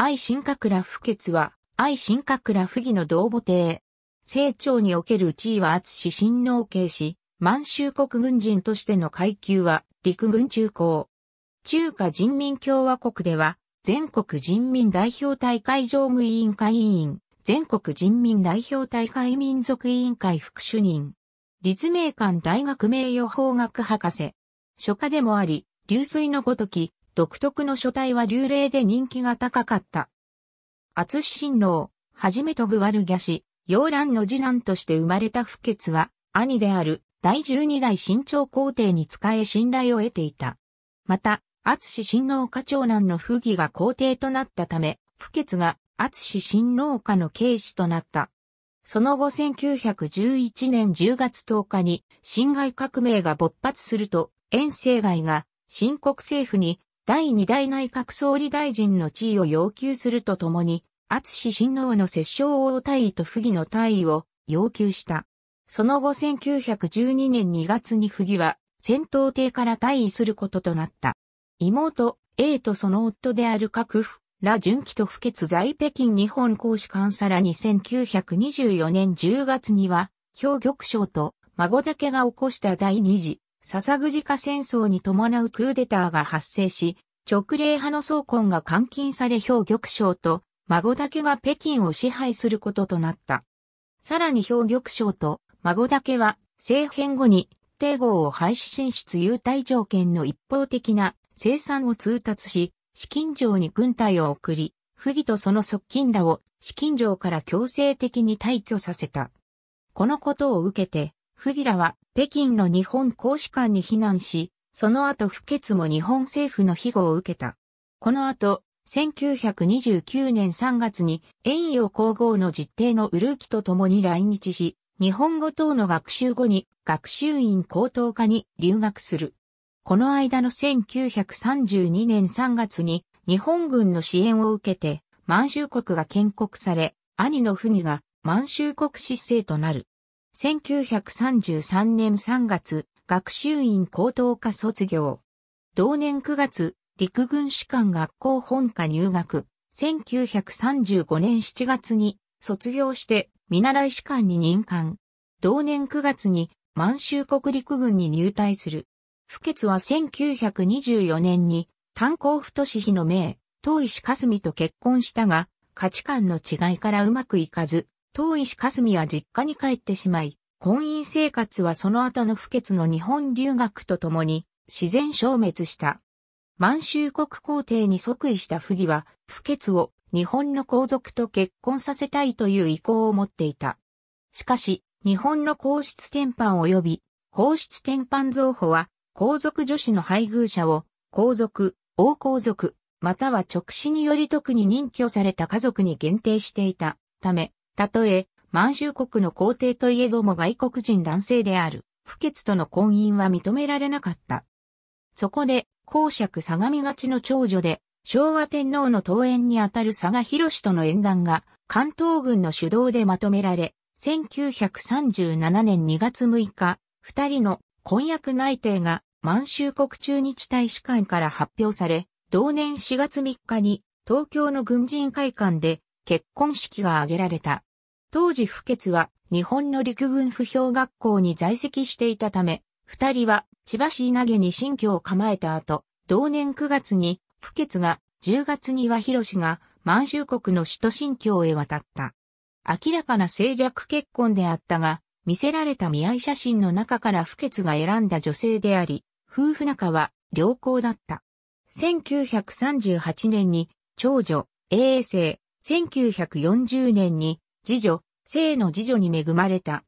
愛新閣羅不決は、愛新閣羅不義の同母帝。成長における地位は厚し親王系し、満州国軍人としての階級は、陸軍中高。中華人民共和国では、全国人民代表大会常務委員会委員、全国人民代表大会民族委員会副主任。立命館大学名誉法学博士。書家でもあり、流水のごとき、独特の書体は流麗で人気が高かった。厚新郎、はじめとぐわるぎゃし、洋蘭の次男として生まれた不潔は、兄である第十二代新朝皇帝に仕え信頼を得ていた。また、厚新郎家長男の不義が皇帝となったため、不潔が厚新郎家の警視となった。その後1911年10月10日に辛亥革命が勃発すると、遠征外が新国政府に第二代内閣総理大臣の地位を要求するとともに、厚志親王の摂政王退位と不義の退位を要求した。その後1912年2月に不義は戦闘艇から退位することとなった。妹、A とその夫である各府、ら純喜と不決在北京日本公使館さらに1924年10月には、兵玉将と孫だけが起こした第二次、笹ぐじか戦争に伴うクーデターが発生し、直令派の総根が監禁され氷玉将と孫だけが北京を支配することとなった。さらに氷玉将と孫だけは政変後に帝号を廃止進出優待条件の一方的な生産を通達し、資金城に軍隊を送り、不義とその側近らを資金城から強制的に退去させた。このことを受けて、不義らは北京の日本公使館に避難し、その後不決も日本政府の庇護を受けた。この後、1929年3月に遠洋皇后の実定のウルーキと共に来日し、日本語等の学習後に学習院高等科に留学する。この間の1932年3月に日本軍の支援を受けて満州国が建国され、兄の文が満州国失政となる。1933年3月、学習院高等科卒業。同年9月、陸軍士官学校本科入学。1935年7月に卒業して見習い士官に任官。同年9月に満州国陸軍に入隊する。不決は1924年に炭鉱太志比の名、東石霞と結婚したが、価値観の違いからうまくいかず、東石霞は実家に帰ってしまい、婚姻生活はその後の不潔の日本留学とともに自然消滅した。満州国皇帝に即位した不義は、不潔を日本の皇族と結婚させたいという意向を持っていた。しかし、日本の皇室転換及び、皇室転換造法は、皇族女子の配偶者を、皇族、王皇族、または直子により特に任居された家族に限定していたため、たとえ満州国の皇帝といえども外国人男性である、不潔との婚姻は認められなかった。そこで、公爵相模勝の長女で、昭和天皇の登園にあたる佐賀博士との縁談が、関東軍の主導でまとめられ、1937年2月6日、二人の婚約内定が満州国中日大使館から発表され、同年4月3日に東京の軍人会館で結婚式が挙げられた。当時不決は日本の陸軍不評学校に在籍していたため、二人は千葉市稲毛に新居を構えた後、同年9月に不決が、10月には広志が満州国の首都新疆へ渡った。明らかな政略結婚であったが、見せられた見合い写真の中から不決が選んだ女性であり、夫婦仲は良好だった。1938年に長女、永世、1940年に次女、生の次女に恵まれた。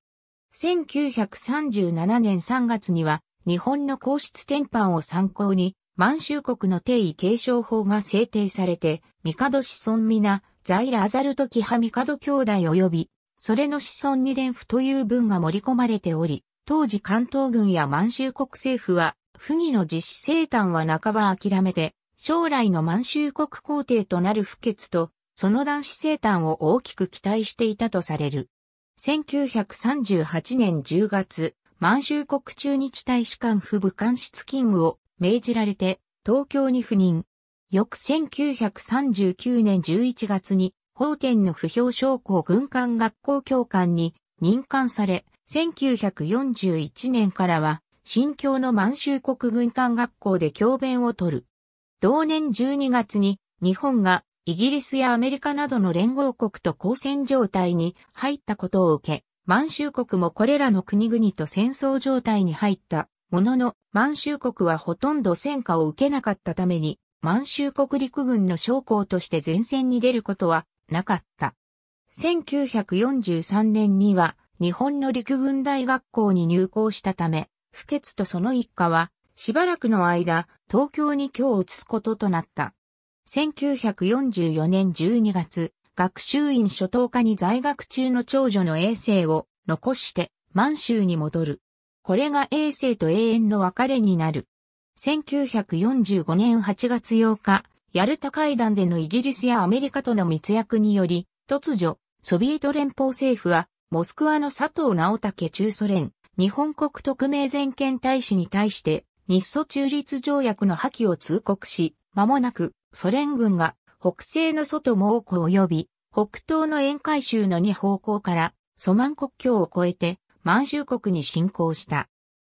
1937年3月には、日本の皇室典範を参考に、満州国の定位継承法が制定されて、帝子孫皆、在来アザルト・キハ帝兄弟及び、それの子孫二伝府という文が盛り込まれており、当時関東軍や満州国政府は、不義の実施生誕は半ば諦めて、将来の満州国皇帝となる不決と、その男子生誕を大きく期待していたとされる。1938年10月、満州国中日大使館府部官室勤務を命じられて東京に赴任。翌1939年11月に法典の不評将校軍艦学校教官に任官され、1941年からは新京の満州国軍艦学校で教鞭を取る。同年12月に日本がイギリスやアメリカなどの連合国と交戦状態に入ったことを受け、満州国もこれらの国々と戦争状態に入ったものの、満州国はほとんど戦果を受けなかったために、満州国陸軍の将校として前線に出ることはなかった。1943年には日本の陸軍大学校に入校したため、不決とその一家はしばらくの間東京に居を移すこととなった。1944年12月、学習院初等科に在学中の長女の衛星を残して満州に戻る。これが衛星と永遠の別れになる。1945年8月8日、ヤルタ会談でのイギリスやアメリカとの密約により、突如、ソビエト連邦政府は、モスクワの佐藤直武中ソ連、日本国特命全権大使に対して、日ソ中立条約の破棄を通告し、間もなく、ソ連軍が北西の外蒙古及び北東の沿海州の2方向からソマン国境を越えて満州国に侵攻した。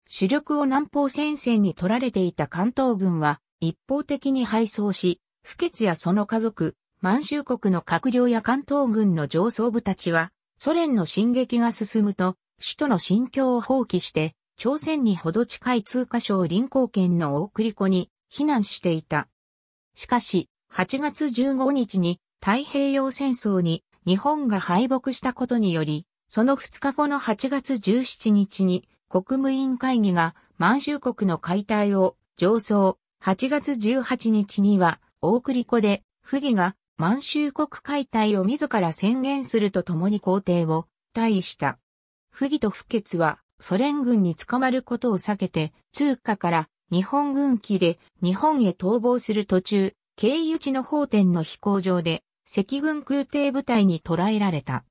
主力を南方戦線に取られていた関東軍は一方的に敗走し、不潔やその家族、満州国の閣僚や関東軍の上層部たちは、ソ連の進撃が進むと、首都の心境を放棄して、朝鮮にほど近い通過省臨港圏の大栗湖に避難していた。しかし、8月15日に太平洋戦争に日本が敗北したことにより、その2日後の8月17日に国務委員会議が満州国の解体を上層、8月18日には大栗湖で不義が満州国解体を自ら宣言するとともに皇帝を退位した。不義と不決はソ連軍に捕まることを避けて通貨から日本軍機で日本へ逃亡する途中、経由地の法典の飛行場で赤軍空挺部隊に捕らえられた。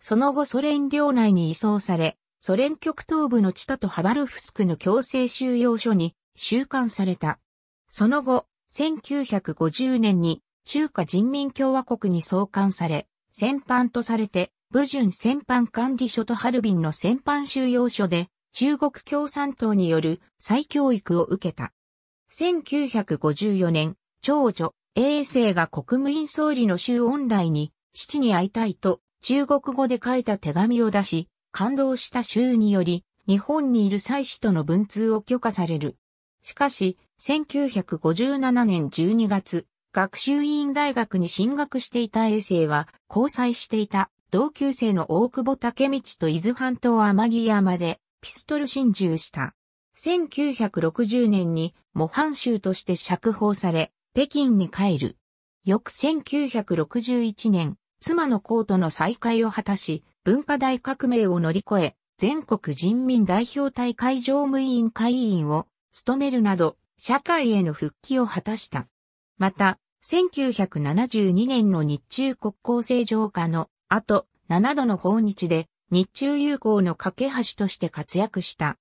その後ソ連領内に移送され、ソ連極東部のチタとハバルフスクの強制収容所に収監された。その後、1950年に中華人民共和国に送還され、戦犯とされて、武順戦犯管理所とハルビンの戦犯収容所で中国共産党による再教育を受けた。1954年、長女、衛生が国務院総理の周恩来に、父に会いたいと、中国語で書いた手紙を出し、感動した周により、日本にいる妻子との文通を許可される。しかし、1957年12月、学習院大学に進学していた衛生は、交際していた同級生の大久保武道と伊豆半島天城山でピストル心中した。1960年に模範囚として釈放され、北京に帰る。翌1961年、妻のコートの再会を果たし、文化大革命を乗り越え、全国人民代表大会常務委員会委員を務めるなど、社会への復帰を果たした。また、1972年の日中国交正常化の後、7度の訪日で日中友好の架け橋として活躍した。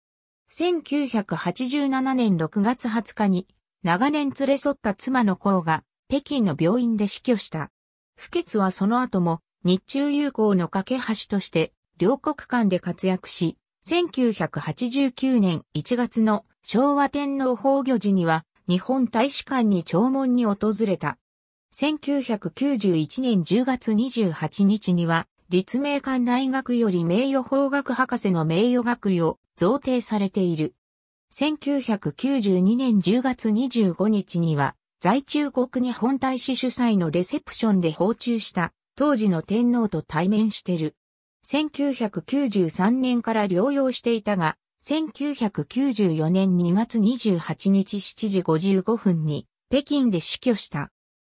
1987年6月20日に長年連れ添った妻の子が北京の病院で死去した。不潔はその後も日中友好の架け橋として両国間で活躍し、1989年1月の昭和天皇崩御時には日本大使館に弔問に訪れた。1991年10月28日には立命館大学より名誉法学博士の名誉学位を贈呈されている。1992年10月25日には、在中国日本大使主催のレセプションで訪中した当時の天皇と対面してる。1993年から療養していたが、1994年2月28日7時55分に北京で死去した。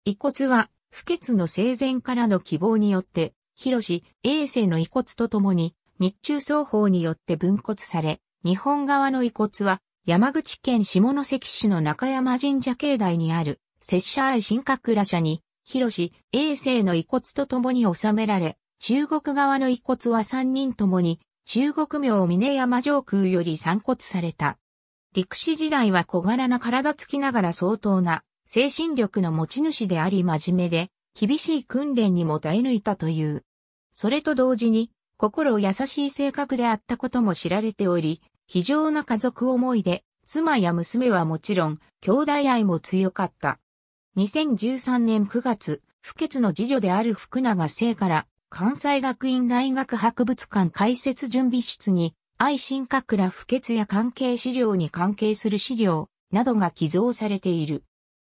遺骨は不潔の生前からの希望によって広衛星の遺骨とともに、日中双方によって分骨され、日本側の遺骨は、山口県下関市の中山神社境内にある、拙者愛神閣ら社に、広衛星の遺骨とともに収められ、中国側の遺骨は3人ともに、中国名峰山上空より散骨された。陸士時代は小柄な体つきながら相当な精神力の持ち主であり真面目で、厳しい訓練にも耐え抜いたという。それと同時に、心優しい性格であったことも知られており、非常な家族思いで、妻や娘はもちろん、兄弟愛も強かった。2013年9月、不潔の次女である福永聖から、関西学院大学博物館開設準備室に、愛心閣ら不潔や関係資料に関係する資料などが寄贈されている。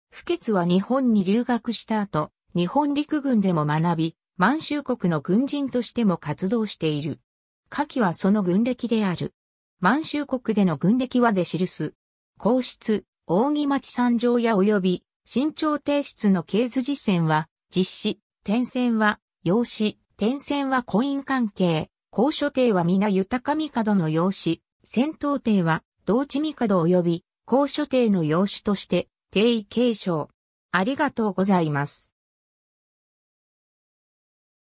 不潔は日本に留学した後、日本陸軍でも学び、満州国の軍人としても活動している。下記はその軍歴である。満州国での軍歴はで記す。皇室、扇町三条屋及び、新朝提出の経図実践は、実施、転戦は、養子、転戦は婚姻関係、高所帝は皆豊か帝の養子、戦闘帝は、同地帝及び、高所帝の養子として、帝位継承。ありがとうございます。